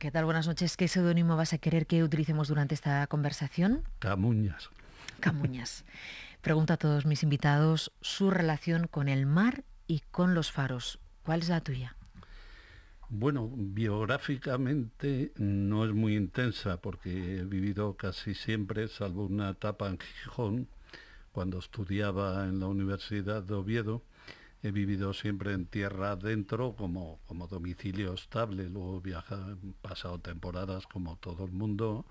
¿Qué tal? Buenas noches. ¿Qué seudónimo vas a querer que utilicemos durante esta conversación? Camuñas. Camuñas. Pregunta a todos mis invitados su relación con el mar y con los faros. ¿Cuál es la tuya? Bueno, biográficamente no es muy intensa porque he vivido casi siempre, salvo una etapa en Gijón, cuando estudiaba en la Universidad de Oviedo, he vivido siempre en tierra adentro como, como domicilio estable, luego viajado, he pasado temporadas como todo el mundo,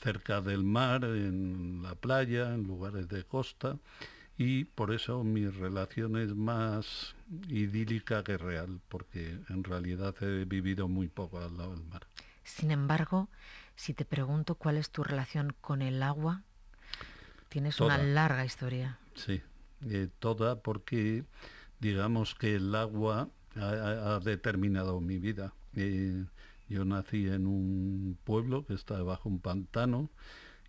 cerca del mar, en la playa, en lugares de costa, y por eso mi relación es más idílica que real, porque en realidad he vivido muy poco al lado del mar. Sin embargo, si te pregunto cuál es tu relación con el agua, tienes una larga historia. Sí, eh, toda porque digamos que el agua ha, determinado mi vida. Eh, yo nací en un pueblo que está bajo un pantano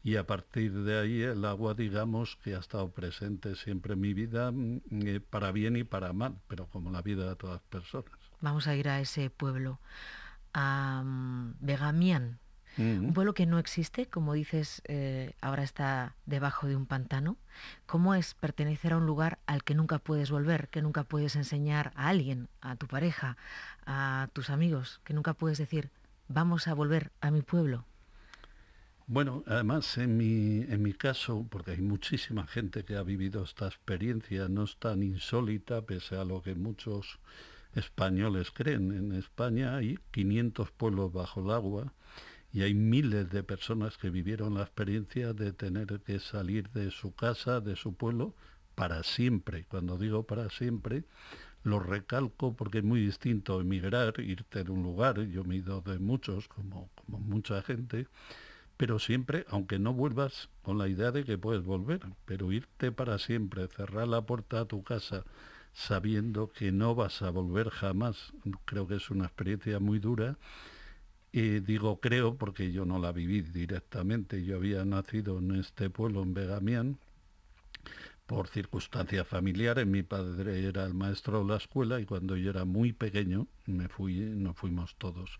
y a partir de ahí el agua, digamos, que ha estado presente siempre en mi vida, mm, eh, para bien y para mal, pero como la vida de todas las personas. Vamos a ir a ese pueblo, a mm, Begamian. Un pueblo que no existe, como dices, eh, ahora está debajo de un pantano. ¿Cómo es pertenecer a un lugar al que nunca puedes volver, que nunca puedes enseñar a alguien, a tu pareja, a tus amigos, que nunca puedes decir, vamos a volver a mi pueblo? Bueno, además en mi, en mi caso, porque hay muchísima gente que ha vivido esta experiencia, no es tan insólita, pese a lo que muchos españoles creen. En España hay 500 pueblos bajo el agua y hay miles de personas que vivieron la experiencia de tener que salir de su casa, de su pueblo, para siempre. Cuando digo para siempre, lo recalco porque es muy distinto emigrar, irte de un lugar, yo me he ido de muchos, como, como mucha gente, pero siempre, aunque no vuelvas, con la idea de que puedes volver, pero irte para siempre, cerrar la puerta a tu casa sabiendo que no vas a volver jamás, creo que es una experiencia muy dura y digo creo porque yo no la viví directamente, yo había nacido en este pueblo, en Begamián, por circunstancias familiares. Eh, mi padre era el maestro de la escuela y cuando yo era muy pequeño me fui, nos fuimos todos.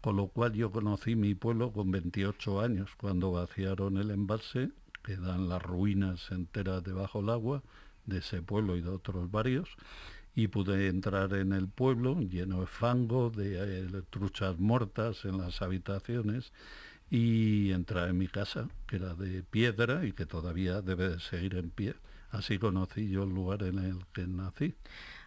Con lo cual yo conocí mi pueblo con 28 años, cuando vaciaron el embalse, quedan las ruinas enteras debajo del agua de ese pueblo y de otros varios y pude entrar en el pueblo lleno de fango, de eh, truchas muertas en las habitaciones y entrar en mi casa, que era de piedra y que todavía debe de seguir en pie. Así conocí yo el lugar en el que nací.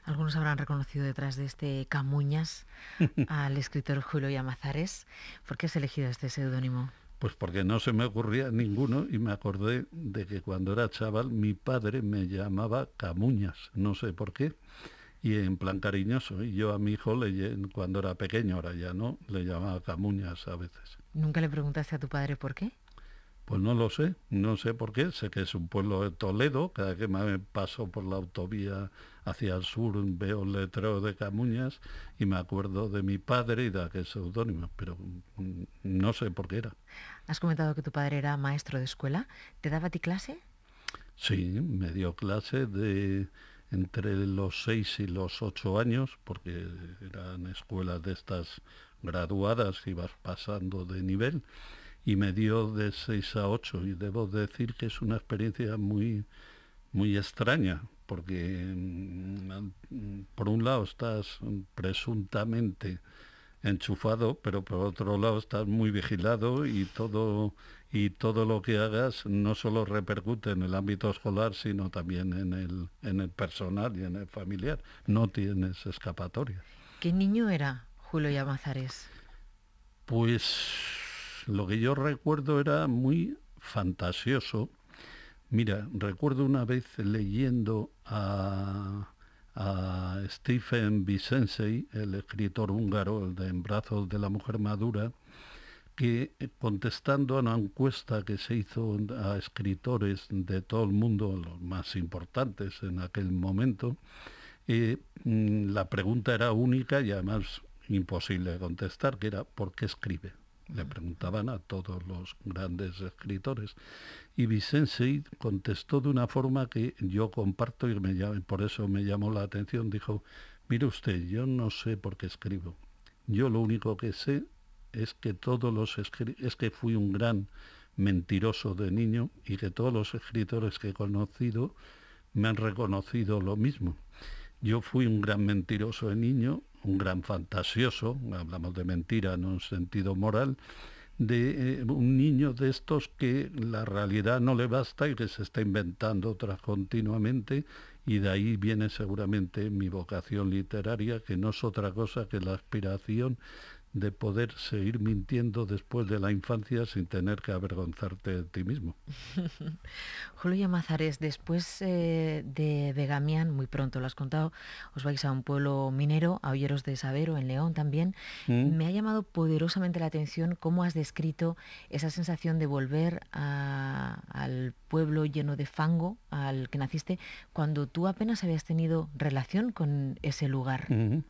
Algunos habrán reconocido detrás de este Camuñas al escritor Julio Llamazares. ¿Por qué has elegido este seudónimo? Pues porque no se me ocurría ninguno y me acordé de que cuando era chaval mi padre me llamaba Camuñas, no sé por qué y en plan cariñoso. Y yo a mi hijo, le, cuando era pequeño, ahora ya no, le llamaba Camuñas a veces. ¿Nunca le preguntaste a tu padre por qué? Pues no lo sé, no sé por qué. Sé que es un pueblo de Toledo. Cada vez que me paso por la autovía hacia el sur veo el letrero de Camuñas y me acuerdo de mi padre y de aquel seudónimo, pero mm, no sé por qué era. Has comentado que tu padre era maestro de escuela. ¿Te daba a ti clase? Sí, me dio clase de entre los seis y los ocho años, porque eran escuelas de estas graduadas, ibas pasando de nivel, y me dio de seis a 8. Y debo decir que es una experiencia muy, muy extraña, porque mm, por un lado estás presuntamente enchufado, pero por otro lado estás muy vigilado y todo y todo lo que hagas no solo repercute en el ámbito escolar, sino también en el, en el personal y en el familiar. No tienes escapatoria. ¿Qué niño era Julio Llamazares? Pues lo que yo recuerdo era muy fantasioso. Mira, recuerdo una vez leyendo a a Stephen Vicensey, el escritor húngaro, de En brazos de la mujer madura, que contestando a una encuesta que se hizo a escritores de todo el mundo, los más importantes en aquel momento, eh, mm, la pregunta era única y además imposible de contestar, que era ¿por qué escribe? Le preguntaban a todos los grandes escritores. Y Vicente contestó de una forma que yo comparto y por eso me llamó la atención. Dijo, mire usted, yo no sé por qué escribo. Yo lo único que sé es que todos los es que fui un gran mentiroso de niño y que todos los escritores que he conocido me han reconocido lo mismo. Yo fui un gran mentiroso de niño un gran fantasioso, hablamos de mentira en un sentido moral, de eh, un niño de estos que la realidad no le basta y que se está inventando otras continuamente y de ahí viene seguramente mi vocación literaria, que no es otra cosa que la aspiración de poder seguir mintiendo después de la infancia sin tener que avergonzarte de ti mismo. Julio Mazares, después eh, de Vegamian, muy pronto lo has contado, os vais a un pueblo minero, a Olleros de Sabero, en León también. Mm. Me ha llamado poderosamente la atención cómo has descrito esa sensación de volver al pueblo lleno de fango al que naciste cuando tú apenas habías tenido relación con ese lugar. Mm-hmm.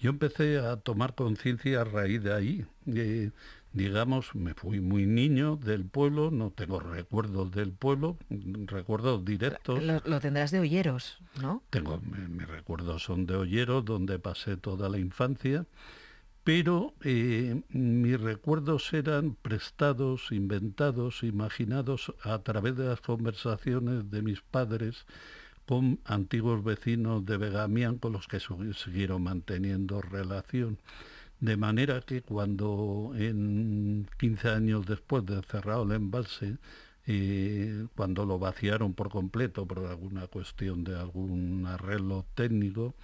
Yo empecé a tomar conciencia a raíz de ahí. digamos, me fui muy niño del pueblo, no tengo recuerdos del pueblo, recuerdos directos. Lo, tendrás de hoyeros, ¿no? Tengo, mis recuerdos son de hoyeros, donde pasé toda la infancia, pero eh, mis recuerdos eran prestados, inventados, imaginados a través de las conversaciones de mis padres con antiguos vecinos de Begamián con los que siguieron manteniendo relación. De manera que cuando en 15 años después de cerrado el embalse, eh, cuando lo vaciaron por completo por alguna cuestión de algún arreglo técnico,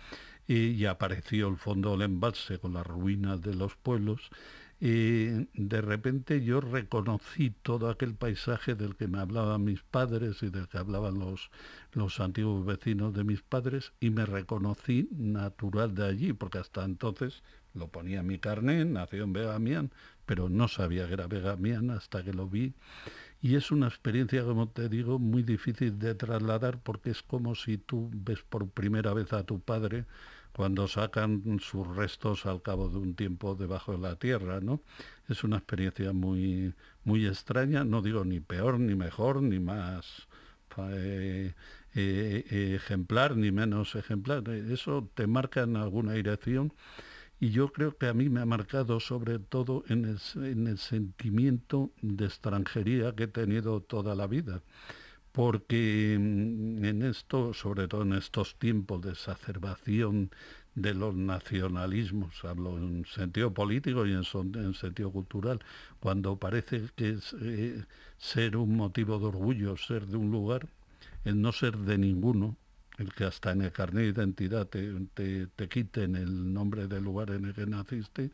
y eh, y apareció el fondo del embalse con las ruinas de los pueblos, y de repente yo reconocí todo aquel paisaje del que me hablaban mis padres y del que hablaban los, los antiguos vecinos de mis padres y me reconocí natural de allí, porque hasta entonces lo ponía mi carnet, nació en vegamián, pero no sabía que era Begamián hasta que lo vi. Y es una experiencia, como te digo, muy difícil de trasladar porque es como si tú ves por primera vez a tu padre cuando sacan sus restos al cabo de un tiempo debajo de la tierra, ¿no? Es una experiencia muy, muy extraña, no digo ni peor, ni mejor, ni más eh, eh, ejemplar, ni menos ejemplar. Eh, eso te marca en alguna dirección y yo creo que a mí me ha marcado sobre todo en en el sentimiento de extranjería que he tenido toda la vida porque mm, en esto, sobre todo en estos tiempos de exacerbación de los nacionalismos, hablo en sentido político y en, sentido cultural, cuando parece que es, eh, ser un motivo de orgullo, ser de un lugar, el no ser de ninguno, el que hasta en el carnet de identidad te quiten el nombre del lugar en el que naciste,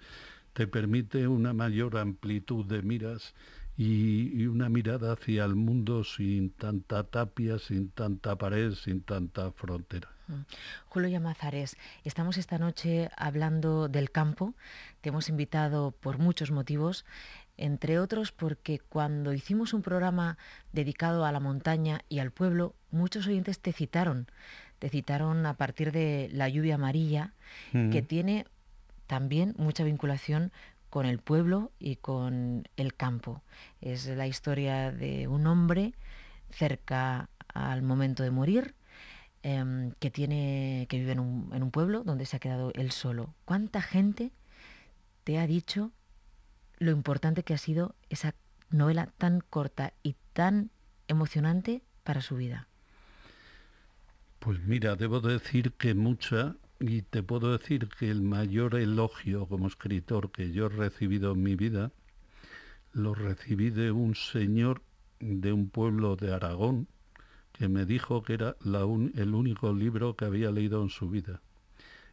te permite una mayor amplitud de miras y, una mirada hacia el mundo sin tanta tapia, sin tanta pared, sin tanta frontera. Mm. Julio Llamazares, estamos esta noche hablando del campo. Te hemos invitado por muchos motivos, entre otros porque cuando hicimos un programa dedicado a la montaña y al pueblo, muchos oyentes te citaron. Te citaron a partir de La lluvia amarilla, que tiene también mucha vinculación con el pueblo y con el campo. Es la historia de un hombre cerca al momento de morir, em, que, tiene, que vive en un, en un pueblo donde se ha quedado él solo. ¿Cuánta gente te ha dicho lo importante que ha sido esa novela tan corta y tan emocionante para su vida? Pues mira, debo decir que mucha y te puedo decir que el mayor elogio como escritor que yo he recibido en mi vida lo recibí de un señor de un pueblo de Aragón que me dijo que era el único libro que había leído en su vida.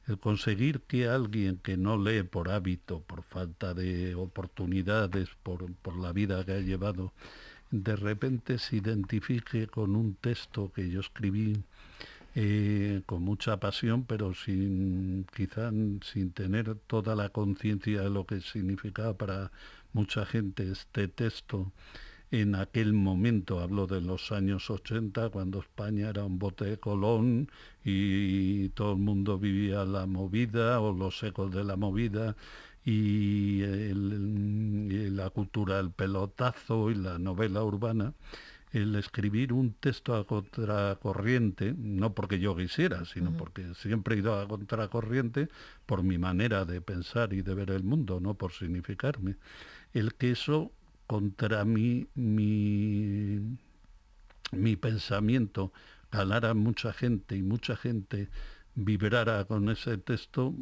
El conseguir que alguien que no lee por hábito, por falta de oportunidades, por la vida que ha llevado, de repente se identifique con un texto que yo escribí con mucha pasión, pero sin quizás sin tener toda la conciencia de lo que significaba para mucha gente este texto. En aquel momento, hablo de los años 80, cuando España era un bote de Colón y todo el mundo vivía la movida o los ecos de la movida y, y la cultura del pelotazo y la novela urbana el escribir un texto a contracorriente, no porque yo quisiera, sino porque siempre he ido a contracorriente por mi manera de pensar y de ver el mundo, no por significarme. El que eso contra mi, mi, mi pensamiento calara mucha gente y mucha gente vibrara con ese texto,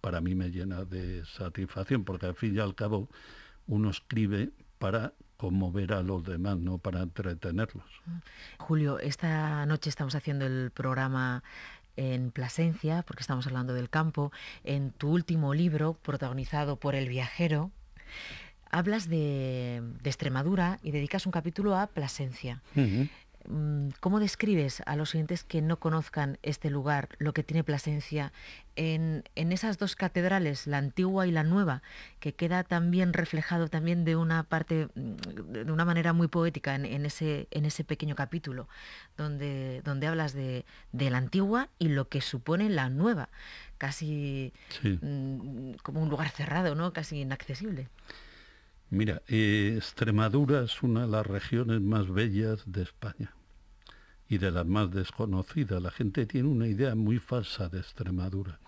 para mí me llena de satisfacción, porque al fin y al cabo uno escribe para conmover a los demás, no para entretenerlos. Julio, esta noche estamos haciendo el programa en Plasencia, porque estamos hablando del campo. En tu último libro, protagonizado por El viajero, hablas de, Extremadura y dedicas un capítulo a Plasencia. Mm, ¿Cómo describes a los oyentes que no conozcan este lugar, lo que tiene Plasencia, en, en, esas dos catedrales, la antigua y la nueva, que queda también reflejado también de una parte, mm, de una manera muy poética en, ese, en ese pequeño capítulo, donde, donde hablas de, la antigua y lo que supone la nueva, casi mm, como un lugar cerrado, ¿no? casi inaccesible? Mira, eh, Extremadura es una de las regiones más bellas de España y de las más desconocidas. La gente tiene una idea muy falsa de Extremadura.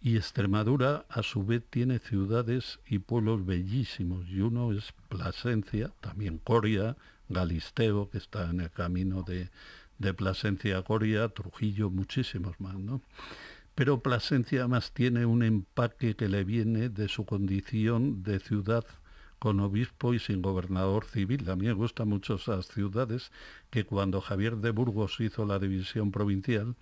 Y Extremadura, a su vez, tiene ciudades y pueblos bellísimos. Y uno es Plasencia, también Coria, Galisteo, que está en el camino de, de Plasencia a Coria, Trujillo, muchísimos más, ¿no? Pero Plasencia además tiene un empaque que le viene de su condición de ciudad con obispo y sin gobernador civil. A mí me gustan mucho esas ciudades que cuando Javier de Burgos hizo la división provincial,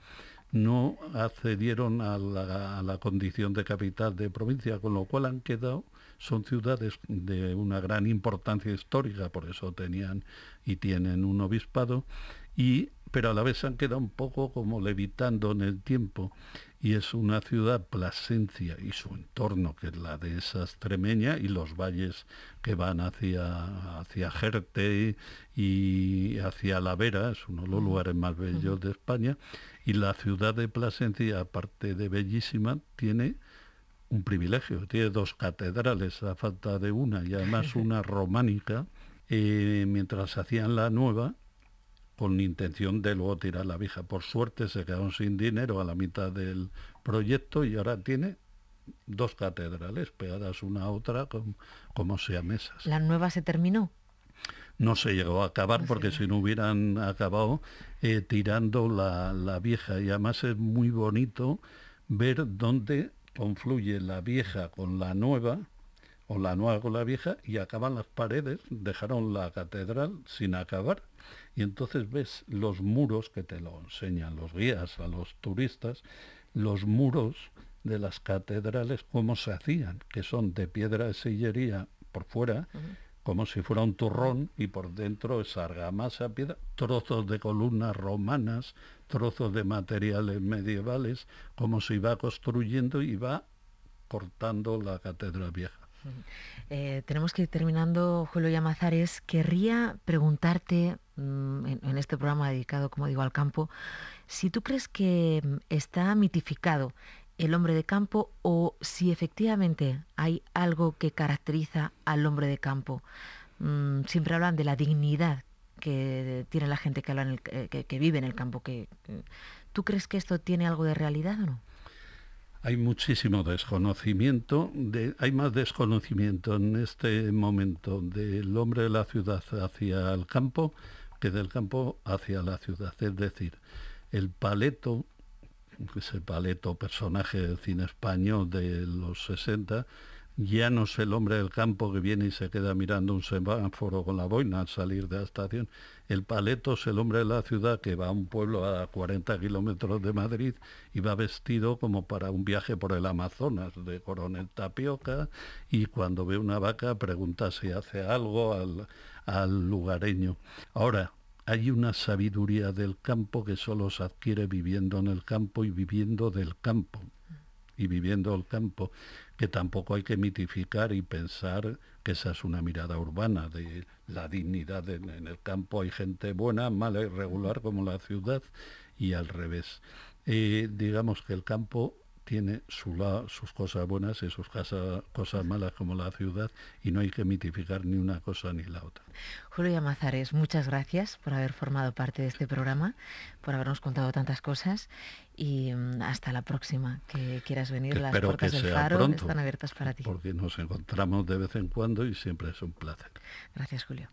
no accedieron a la, a la, condición de capital de provincia, con lo cual han quedado son ciudades de una gran importancia histórica, por eso tenían y tienen un obispado, y, pero a la vez se han quedado un poco como levitando en el tiempo, y es una ciudad, Plasencia y su entorno, que es la de Esas extremeña, y los valles que van hacia, hacia Jerte y hacia La Vera, es uno de los lugares más bellos de España, y la ciudad de Plasencia, aparte de bellísima, tiene un privilegio. Tiene dos catedrales, a falta de una, y además una románica, mientras hacían la nueva, con intención de luego tirar la vieja. Por suerte se quedaron sin dinero a la mitad del proyecto y ahora tiene dos catedrales pegadas una a otra como sea mesas. ¿La nueva se terminó? No se llegó a acabar porque si no hubieran acabado eh, tirando la, la vieja y además es muy bonito ver dónde confluye la vieja con la nueva, o la nueva con la vieja, y acaban las paredes, dejaron la catedral sin acabar, y entonces ves los muros que te lo enseñan los guías a los turistas, los muros de las catedrales, cómo se hacían, que son de piedra de sillería por fuera como si fuera un turrón y por dentro es argamasa, piedra, trozos de columnas romanas, trozos de materiales medievales, como si va construyendo y va cortando la catedral vieja. Mm. Eh, tenemos que ir terminando, Julio Yamazares. Querría preguntarte, mm, en, este programa dedicado, como digo, al campo, si tú crees que mm, está mitificado el hombre de campo o si efectivamente hay algo que caracteriza al hombre de campo. Mm, siempre hablan de la dignidad que tiene la gente que, eh, vive en el campo. Que, mm, ¿Tú crees que esto tiene algo de realidad o no? Hay muchísimo desconocimiento, hay más desconocimiento en este momento del hombre de la ciudad hacia el campo que del campo hacia la ciudad. Es decir, el paleto ese paleto personaje del cine español de los 60, ya no es el hombre del campo que viene y se queda mirando un semáforo con la boina al salir de la estación. El paleto es el hombre de la ciudad que va a un pueblo a 40 kilómetros de Madrid y va vestido como para un viaje por el Amazonas de coronel tapioca y cuando ve una vaca pregunta si hace algo al, al lugareño. Ahora, hay una sabiduría del campo que solo se adquiere viviendo en el campo y viviendo del campo. Y viviendo el campo, que tampoco hay que mitificar y pensar que esa es una mirada urbana de la dignidad en el campo. Hay gente buena, mala, y regular como la ciudad y al revés. Eh, digamos que el campo tiene sus cosas buenas y sus cosas malas como la ciudad y no hay que mitificar ni una cosa ni la otra. Julio amazares muchas gracias por haber formado parte de este programa, por habernos contado tantas cosas y mm, hasta la próxima que quieras venir. Las puertas del Faro están abiertas para ti. Porque nos encontramos de vez en cuando y siempre es un placer. Gracias, Julio.